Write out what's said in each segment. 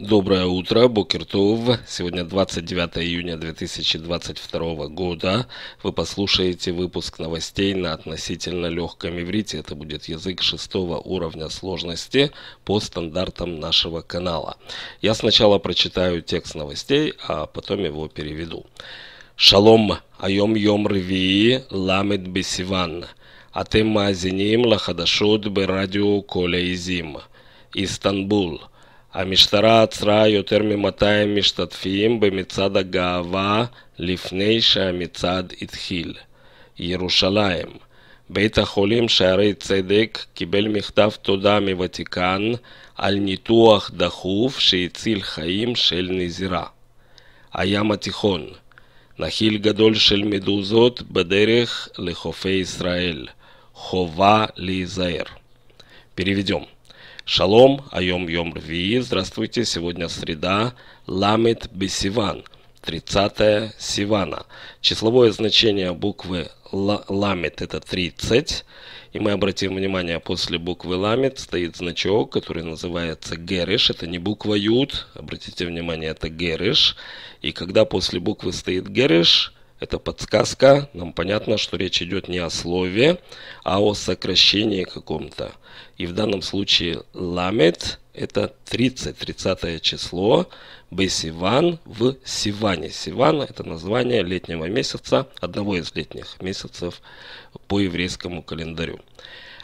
Доброе утро, Букертов. Сегодня 29 июня 2022 года. Вы послушаете выпуск новостей на относительно легком иврите. Это будет язык шестого уровня сложности по стандартам нашего канала. Я сначала прочитаю текст новостей, а потом его переведу. Шалом, айом йом рви, ламед бесиван. Атем маазиним лахадашот берадио коляизим. Истанбул. Истанбул. המשטרה עצרה יותר מ-200 משתתפים במצעד הגאווה לפני שהמצעד התחיל. ירושלים בית החולים שערי צדק קיבל מכתב תודה מוותיקן על ניתוח דחוף שהציל חיים של נזירה. הים התיכון נחיל גדול של מדוזות בדרך לחופי ישראל. חובה להיזהר. Переведем. Шалом, Айом Йом Рви, здравствуйте, сегодня среда, Ламит бисиван. 30 Сивана. Числовое значение буквы Ламит это 30, и мы обратим внимание, после буквы Ламит стоит значок, который называется Герыш, это не буква Юд, обратите внимание, это Герыш, и когда после буквы стоит Герыш, это подсказка, нам понятно, что речь идет не о слове, а о сокращении каком-то. И в данном случае ламет это 30, 30 число, Бесиван в Сиване. Сиван это название летнего месяца, одного из летних месяцев по еврейскому календарю.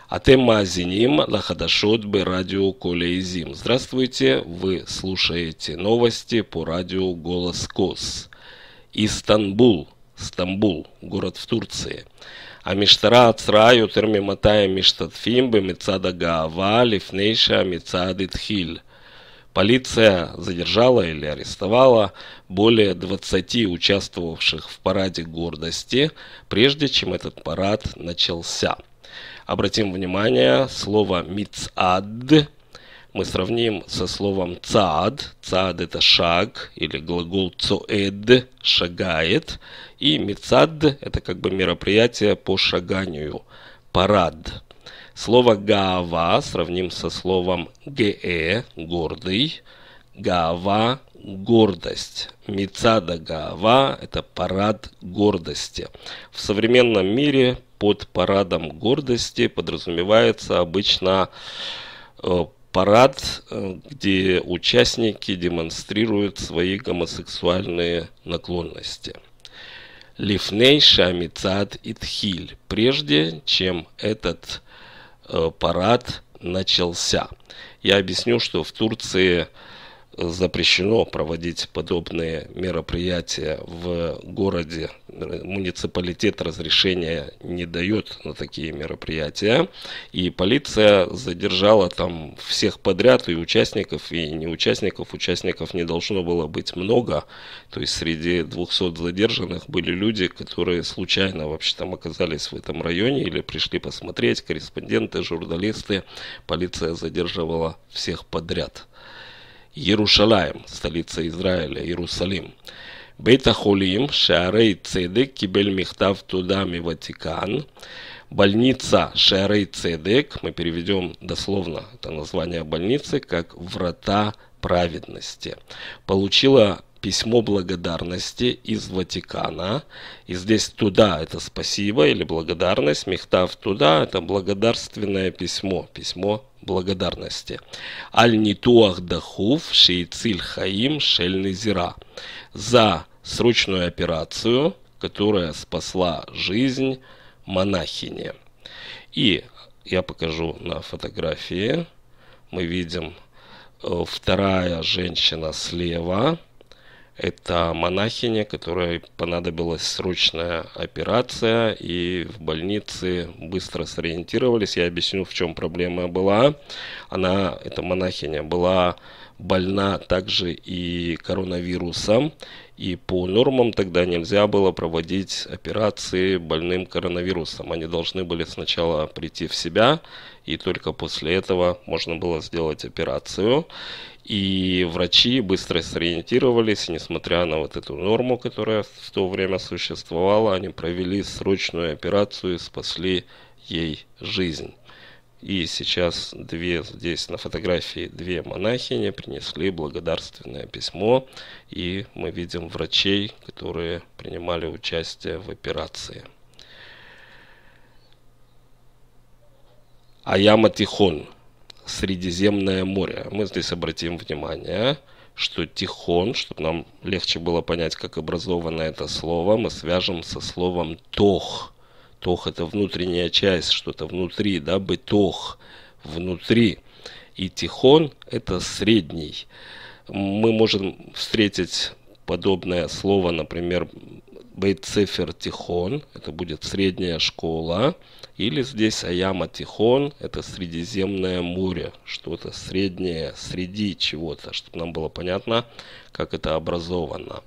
Атем Маазиним, Лахадашот, Радио Колеизим. Здравствуйте, вы слушаете новости по радио Голос Кос. Истанбул. Стамбул, город в Турции. а Амиштара Ацра יותר מ-200 Фимбы мецада הגאווה лифнейша שהמצעד התחיל. Полиция задержала или арестовала более 20 участвовавших в параде гордости, прежде чем этот парад начался. Обратим внимание, слово «мицад» мы сравним со словом цад. Цад это шаг или глагол цоэд шагает. И мецад это как бы мероприятие по шаганию, парад. Слово гава сравним со словом ге гордый. Гава гордость. мецада Гаава – это парад гордости. В современном мире под парадом гордости подразумевается обычно э, парад, э, где участники демонстрируют свои гомосексуальные наклонности. Лифней Шамицад Итхиль, прежде чем этот э, парад начался. Я объясню, что в Турции запрещено проводить подобные мероприятия в городе. Муниципалитет разрешения не дает на такие мероприятия. И полиция задержала там всех подряд, и участников, и не участников. Участников не должно было быть много. То есть среди 200 задержанных были люди, которые случайно вообще там оказались в этом районе или пришли посмотреть, корреспонденты, журналисты. Полиция задерживала всех подряд. ירושלים, столица Израиля, Иерусалим. Бейта Холим, שערי Цедек, Кибель מכתב Тудами Ватикан. Больница Шарей Цедек, мы переведем дословно это название больницы как «Врата праведности», получила письмо благодарности из Ватикана. И здесь туда это спасибо или благодарность, мехтав туда это благодарственное письмо, письмо благодарности. Аль-Нитуах Дахув Шейциль Хаим Шель Назира. За срочную операцию, которая спасла жизнь монахини. И я покажу на фотографии. Мы видим э, вторая женщина слева – это монахиня, которой понадобилась срочная операция, и в больнице быстро сориентировались. Я объясню, в чем проблема была. Она, эта монахиня, была больна также и коронавирусом, и по нормам тогда нельзя было проводить операции больным коронавирусом. Они должны были сначала прийти в себя, и только после этого можно было сделать операцию. И врачи быстро сориентировались, несмотря на вот эту норму, которая в то время существовала, они провели срочную операцию и спасли ей жизнь. И сейчас две, здесь на фотографии две монахини принесли благодарственное письмо. И мы видим врачей, которые принимали участие в операции. Аяма Тихон, Средиземное море. Мы здесь обратим внимание, что Тихон, чтобы нам легче было понять, как образовано это слово, мы свяжем со словом Тох Тох – это внутренняя часть, что-то внутри, да, бытох, внутри. И тихон – это средний. Мы можем встретить подобное слово, например, Бейтцефер Тихон, это будет средняя школа, или здесь Аяма Тихон, это Средиземное море, что-то среднее, среди чего-то, чтобы нам было понятно, как это образовано.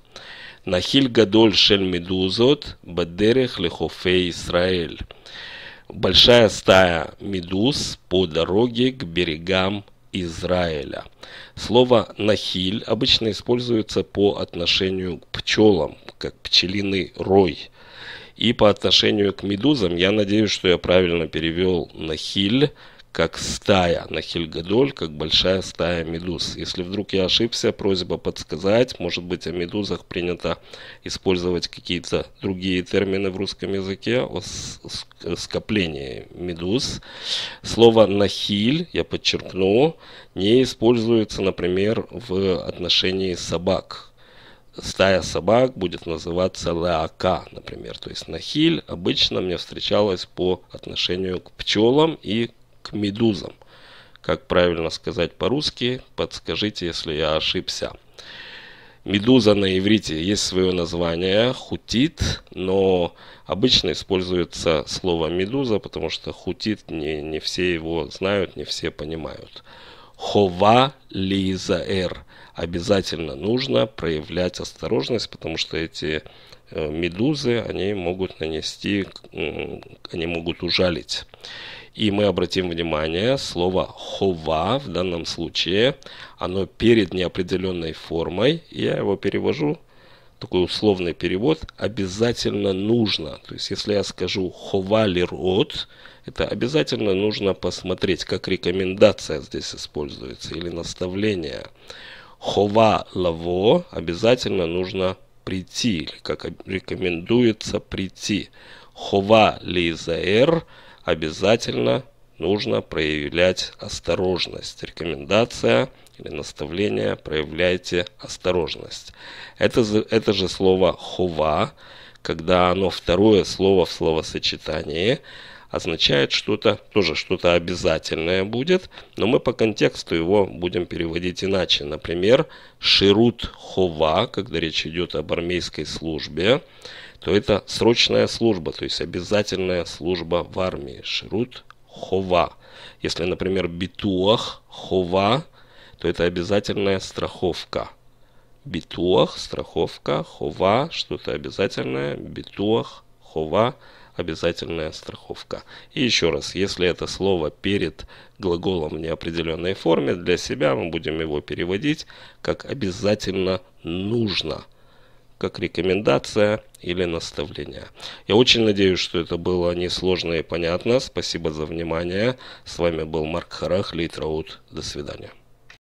Нахиль гадоль шель медузот, бадерех лехофе ישראל. Большая стая медуз по дороге к берегам Израиля. Слово «нахиль» обычно используется по отношению к пчелам, как пчелиный рой. И по отношению к медузам, я надеюсь, что я правильно перевел «нахиль», как стая на Хельгадоль, как большая стая медуз. Если вдруг я ошибся, просьба подсказать. Может быть, о медузах принято использовать какие-то другие термины в русском языке, о скоплении медуз. Слово «нахиль», я подчеркну, не используется, например, в отношении собак стая собак будет называться лаака например. То есть нахиль обычно мне встречалась по отношению к пчелам и к медузам. Как правильно сказать по-русски, подскажите, если я ошибся. Медуза на иврите есть свое название хутит, но обычно используется слово медуза, потому что хутит не, не все его знают, не все понимают. Хова лизаэр. Обязательно нужно проявлять осторожность, потому что эти э, медузы, они могут нанести, они могут ужалить. И мы обратим внимание, слово «хова» в данном случае, оно перед неопределенной формой. Я его перевожу, такой условный перевод, обязательно нужно. То есть, если я скажу «хова лирот», это обязательно нужно посмотреть, как рекомендация здесь используется или наставление. «Хова лаво» обязательно нужно прийти, или как рекомендуется прийти. «Хова лизаэр» обязательно нужно проявлять осторожность. Рекомендация или наставление «проявляйте осторожность». Это, это же слово «хова», когда оно второе слово в словосочетании, означает что-то, тоже что-то обязательное будет, но мы по контексту его будем переводить иначе. Например, «ширут хова», когда речь идет об армейской службе, то это срочная служба, то есть обязательная служба в армии. Шрут хова. Если, например, битуах хова, то это обязательная страховка. Битуах, страховка, хова, что-то обязательное. Битуах, хова, обязательная страховка. И еще раз, если это слово перед глаголом в неопределенной форме, для себя мы будем его переводить как обязательно нужно как рекомендация или наставление. Я очень надеюсь, что это было несложно и понятно. Спасибо за внимание. С вами был Марк Харах, Лейтраут. До свидания.